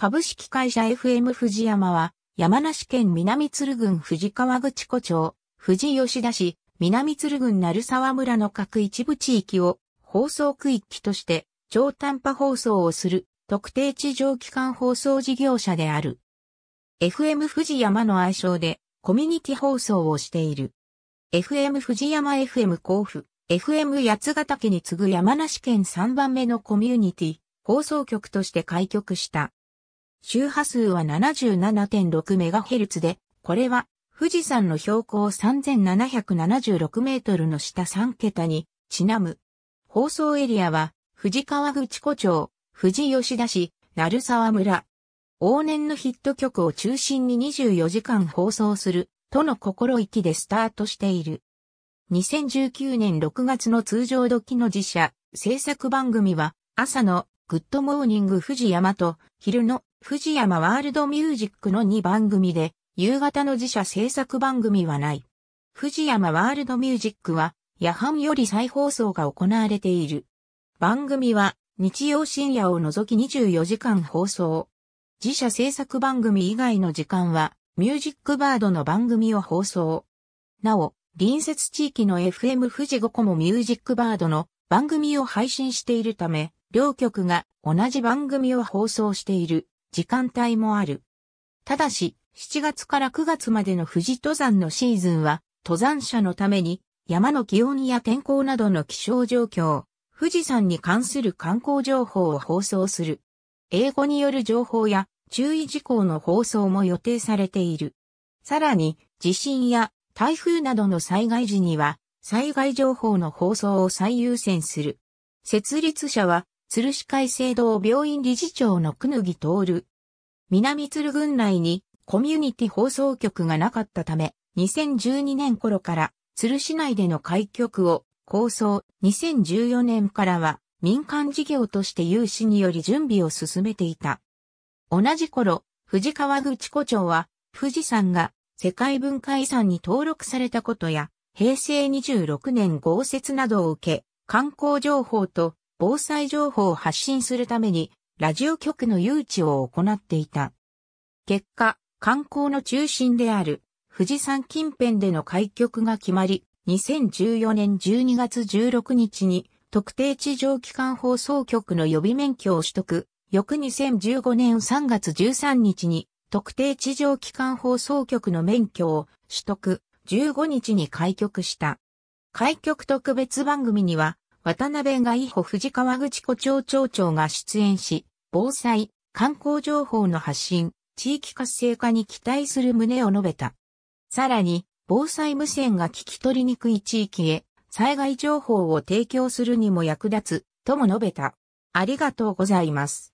株式会社 FM 藤山は、山梨県南鶴郡富士口湖町、富士吉田市、南鶴郡鳴沢村の各一部地域を放送区域として超短波放送をする特定地上機関放送事業者である。FM 富士山の愛称でコミュニティ放送をしている。FM 富士山 FM 甲府、FM 八ヶ岳に次ぐ山梨県3番目のコミュニティ放送局として開局した。周波数は 77.6MHz で、これは富士山の標高3776メートルの下3桁にちなむ。放送エリアは、富士川口湖町、富士吉田市、鳴沢村。往年のヒット曲を中心に24時間放送する、との心意気でスタートしている。2019年6月の通常時の自社、制作番組は、朝のグッドモーニング富士山と、昼の富士山ワールドミュージックの2番組で、夕方の自社制作番組はない。富士山ワールドミュージックは、夜半より再放送が行われている。番組は、日曜深夜を除き24時間放送。自社制作番組以外の時間は、ミュージックバードの番組を放送。なお、隣接地域の FM 富士5個もミュージックバードの番組を配信しているため、両局が同じ番組を放送している。時間帯もある。ただし、7月から9月までの富士登山のシーズンは、登山者のために、山の気温や天候などの気象状況、富士山に関する観光情報を放送する。英語による情報や注意事項の放送も予定されている。さらに、地震や台風などの災害時には、災害情報の放送を最優先する。設立者は、鶴市海聖堂病院理事長のくぬぎ徹。南鶴郡内にコミュニティ放送局がなかったため、2012年頃から鶴市内での開局を構想、2014年からは民間事業として有志により準備を進めていた。同じ頃、藤川口湖町は富士山が世界文化遺産に登録されたことや、平成26年豪雪などを受け、観光情報と防災情報を発信するために、ラジオ局の誘致を行っていた。結果、観光の中心である富士山近辺での開局が決まり、2014年12月16日に特定地上機関放送局の予備免許を取得、翌2015年3月13日に特定地上機関放送局の免許を取得、15日に開局した。開局特別番組には渡辺外保藤川口湖町町長が出演し、防災、観光情報の発信、地域活性化に期待する旨を述べた。さらに、防災無線が聞き取りにくい地域へ災害情報を提供するにも役立つとも述べた。ありがとうございます。